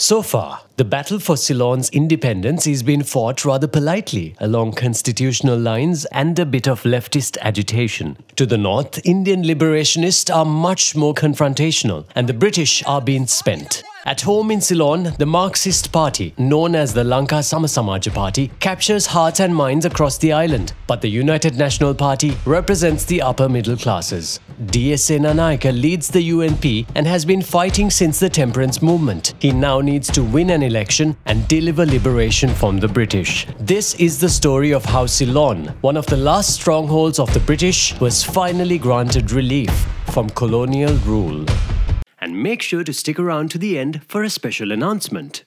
So far, the battle for Ceylon's independence has been fought rather politely along constitutional lines and a bit of leftist agitation. To the north, Indian liberationists are much more confrontational, and the British are being spent. At home in Ceylon, the Marxist Party, known as the Lanka Samasamaja Party, captures hearts and minds across the island, but the United National Party represents the upper middle classes. DSA Nanayaka leads the UNP and has been fighting since the temperance movement. He now needs to win an election and deliver liberation from the British. This is the story of how Ceylon, one of the last strongholds of the British, was finally granted relief from colonial rule and make sure to stick around to the end for a special announcement.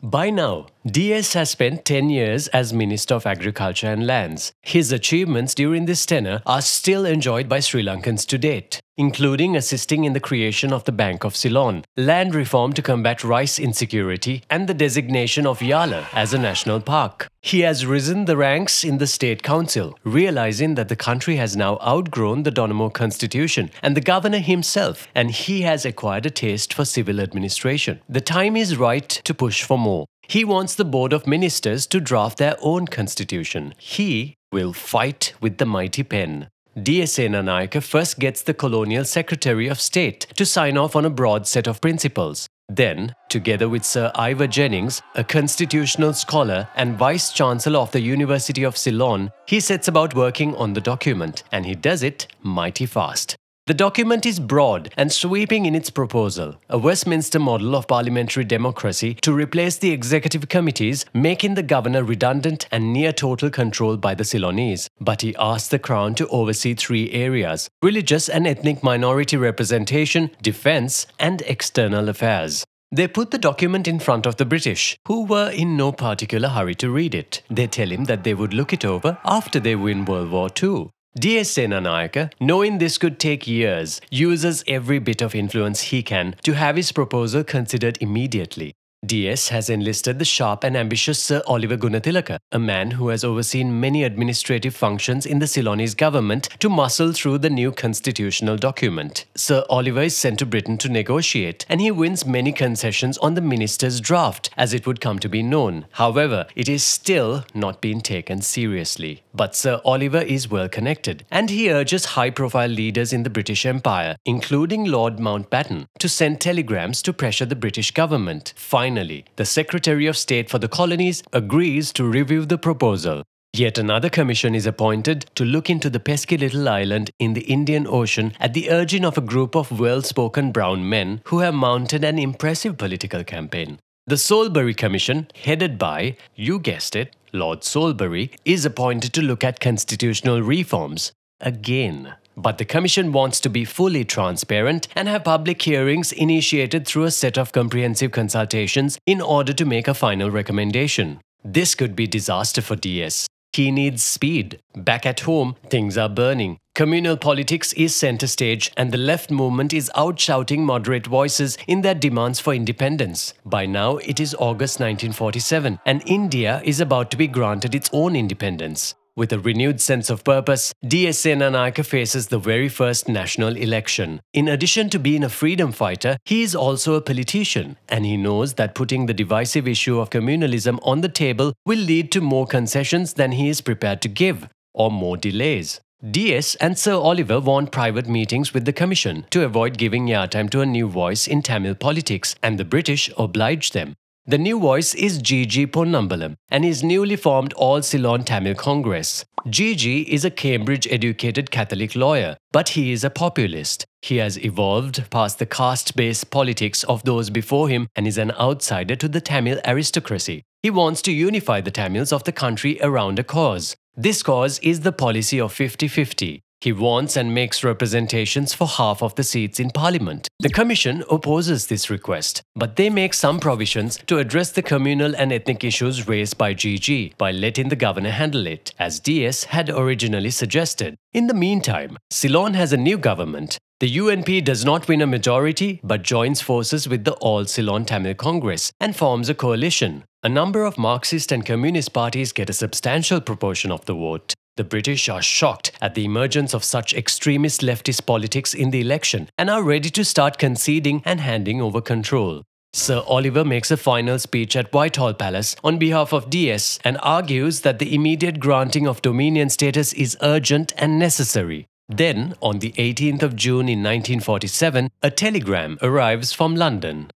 By now, DS has spent 10 years as Minister of Agriculture and Lands. His achievements during this tenure are still enjoyed by Sri Lankans to date including assisting in the creation of the Bank of Ceylon, land reform to combat rice insecurity, and the designation of Yala as a national park. He has risen the ranks in the state council, realizing that the country has now outgrown the Donamo constitution and the governor himself, and he has acquired a taste for civil administration. The time is right to push for more. He wants the Board of Ministers to draft their own constitution. He will fight with the mighty pen. DSA Nanaika first gets the colonial Secretary of State to sign off on a broad set of principles. Then, together with Sir Ivor Jennings, a constitutional scholar and Vice Chancellor of the University of Ceylon, he sets about working on the document, and he does it mighty fast. The document is broad and sweeping in its proposal, a Westminster model of parliamentary democracy to replace the executive committees, making the governor redundant and near total control by the Ceylonese. But he asked the crown to oversee three areas religious and ethnic minority representation, defense, and external affairs. They put the document in front of the British, who were in no particular hurry to read it. They tell him that they would look it over after they win World War II. Dear Senanayake, knowing this could take years, uses every bit of influence he can to have his proposal considered immediately. DS has enlisted the sharp and ambitious Sir Oliver Gunatilaka, a man who has overseen many administrative functions in the Ceylonese government, to muscle through the new constitutional document. Sir Oliver is sent to Britain to negotiate, and he wins many concessions on the minister's draft, as it would come to be known. However, it is still not being taken seriously. But Sir Oliver is well connected, and he urges high profile leaders in the British Empire, including Lord Mountbatten, to send telegrams to pressure the British government. Finally, the Secretary of State for the Colonies agrees to review the proposal. Yet another commission is appointed to look into the pesky little island in the Indian Ocean at the urging of a group of well spoken brown men who have mounted an impressive political campaign. The Solbury Commission, headed by, you guessed it, Lord Solbury, is appointed to look at constitutional reforms again. But the Commission wants to be fully transparent and have public hearings initiated through a set of comprehensive consultations in order to make a final recommendation. This could be disaster for DS, he needs speed. Back at home, things are burning. Communal politics is center stage, and the left movement is out shouting moderate voices in their demands for independence. By now, it is August 1947, and India is about to be granted its own independence. With a renewed sense of purpose, D.S. Senanayake faces the very first national election. In addition to being a freedom fighter, he is also a politician, and he knows that putting the divisive issue of communalism on the table will lead to more concessions than he is prepared to give, or more delays. DS and Sir Oliver want private meetings with the Commission to avoid giving airtime to a new voice in Tamil politics, and the British oblige them. The new voice is G.G. Ponnambalam and his newly formed All Ceylon Tamil Congress. G.G. is a Cambridge-educated Catholic lawyer, but he is a populist. He has evolved past the caste-based politics of those before him and is an outsider to the Tamil aristocracy. He wants to unify the Tamils of the country around a cause. This cause is the policy of 50-50. He wants and makes representations for half of the seats in parliament. The commission opposes this request, but they make some provisions to address the communal and ethnic issues raised by GG by letting the governor handle it, as DS had originally suggested. In the meantime, Ceylon has a new government. The UNP does not win a majority but joins forces with the All Ceylon Tamil Congress and forms a coalition. A number of Marxist and Communist parties get a substantial proportion of the vote. The British are shocked at the emergence of such extremist leftist politics in the election and are ready to start conceding and handing over control. Sir Oliver makes a final speech at Whitehall Palace on behalf of DS and argues that the immediate granting of Dominion status is urgent and necessary. Then, on the 18th of June in 1947, a telegram arrives from London.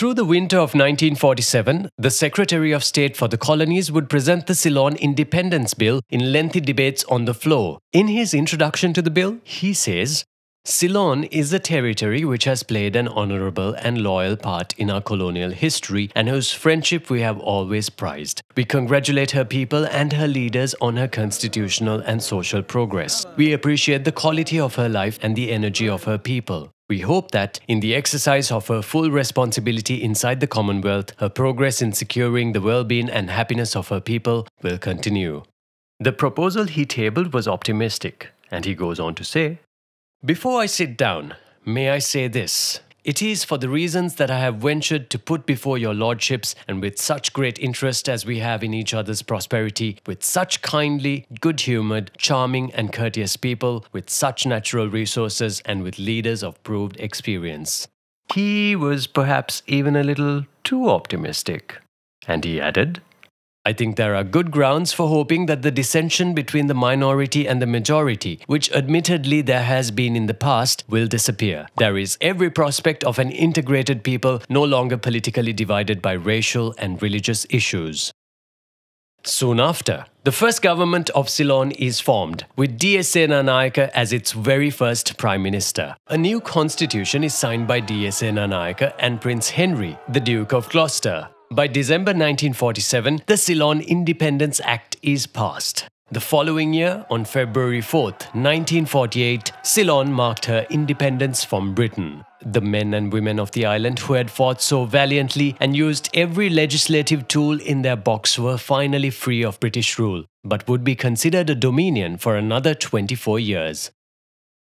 Through the winter of 1947, the Secretary of State for the Colonies would present the Ceylon Independence Bill in lengthy debates on the floor. In his introduction to the bill, he says, Ceylon is a territory which has played an honorable and loyal part in our colonial history and whose friendship we have always prized. We congratulate her people and her leaders on her constitutional and social progress. We appreciate the quality of her life and the energy of her people. We hope that, in the exercise of her full responsibility inside the Commonwealth, her progress in securing the well-being and happiness of her people will continue. The proposal he tabled was optimistic, and he goes on to say, Before I sit down, may I say this? It is for the reasons that I have ventured to put before your lordships, and with such great interest as we have in each other's prosperity, with such kindly, good humoured, charming, and courteous people, with such natural resources, and with leaders of proved experience. He was perhaps even a little too optimistic. And he added, I think there are good grounds for hoping that the dissension between the minority and the majority, which admittedly there has been in the past, will disappear. There is every prospect of an integrated people no longer politically divided by racial and religious issues. Soon after, the first government of Ceylon is formed, with D.S.N. Nanaika as its very first prime minister. A new constitution is signed by D.S.N. Nanaika and Prince Henry, the Duke of Gloucester. By December 1947, the Ceylon Independence Act is passed. The following year, on February 4, 1948, Ceylon marked her independence from Britain. The men and women of the island who had fought so valiantly and used every legislative tool in their box were finally free of British rule, but would be considered a dominion for another 24 years.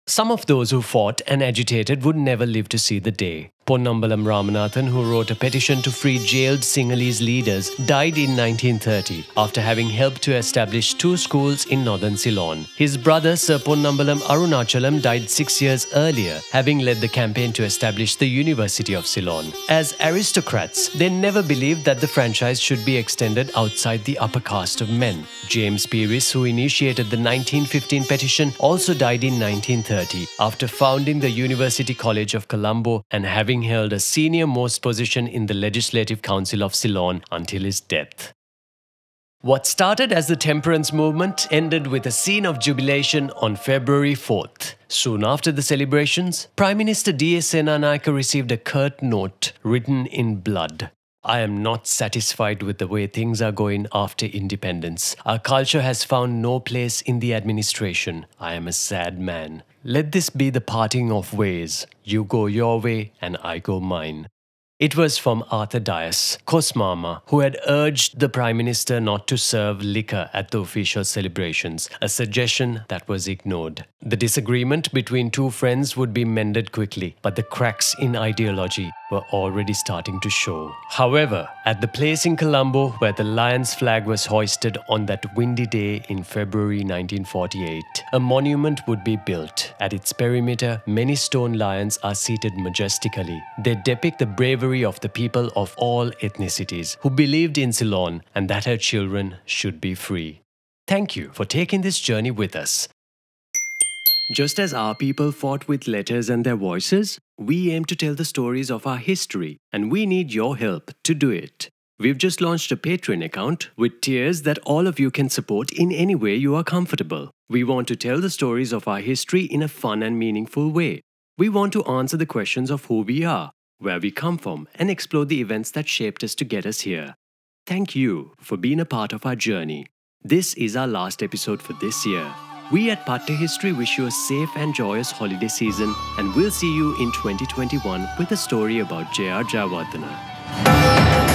Some of those who fought and agitated would never live to see the day. Ponnambalam Ramanathan, who wrote a petition to free jailed Sinhalese leaders, died in 1930 after having helped to establish two schools in northern Ceylon. His brother Sir Ponnambalam Arunachalam died six years earlier, having led the campaign to establish the University of Ceylon. As aristocrats, they never believed that the franchise should be extended outside the upper caste of men. James Pearis, who initiated the 1915 petition, also died in 1930 after founding the University College of Colombo and having held a senior most position in the Legislative Council of Ceylon until his death. What started as the temperance movement ended with a scene of jubilation on February 4th. Soon after the celebrations, Prime Minister D.S. Senanayake received a curt note written in blood I am not satisfied with the way things are going after independence. Our culture has found no place in the administration. I am a sad man. Let this be the parting of ways. You go your way and I go mine. It was from Arthur Dias, Kosmama, who had urged the Prime Minister not to serve liquor at the official celebrations, a suggestion that was ignored. The disagreement between two friends would be mended quickly, but the cracks in ideology were already starting to show. However, at the place in Colombo where the Lions flag was hoisted on that windy day in February 1948, a monument would be built. At its perimeter, many stone lions are seated majestically. They depict the bravery of the people of all ethnicities who believed in Ceylon and that her children should be free. Thank you for taking this journey with us. Just as our people fought with letters and their voices, we aim to tell the stories of our history and we need your help to do it. We've just launched a Patreon account with tiers that all of you can support in any way you are comfortable. We want to tell the stories of our history in a fun and meaningful way. We want to answer the questions of who we are, where we come from, and explore the events that shaped us to get us here. Thank you for being a part of our journey. This is our last episode for this year. We at Patta History wish you a safe and joyous holiday season, and we'll see you in 2021 with a story about J.R. Jayawardena.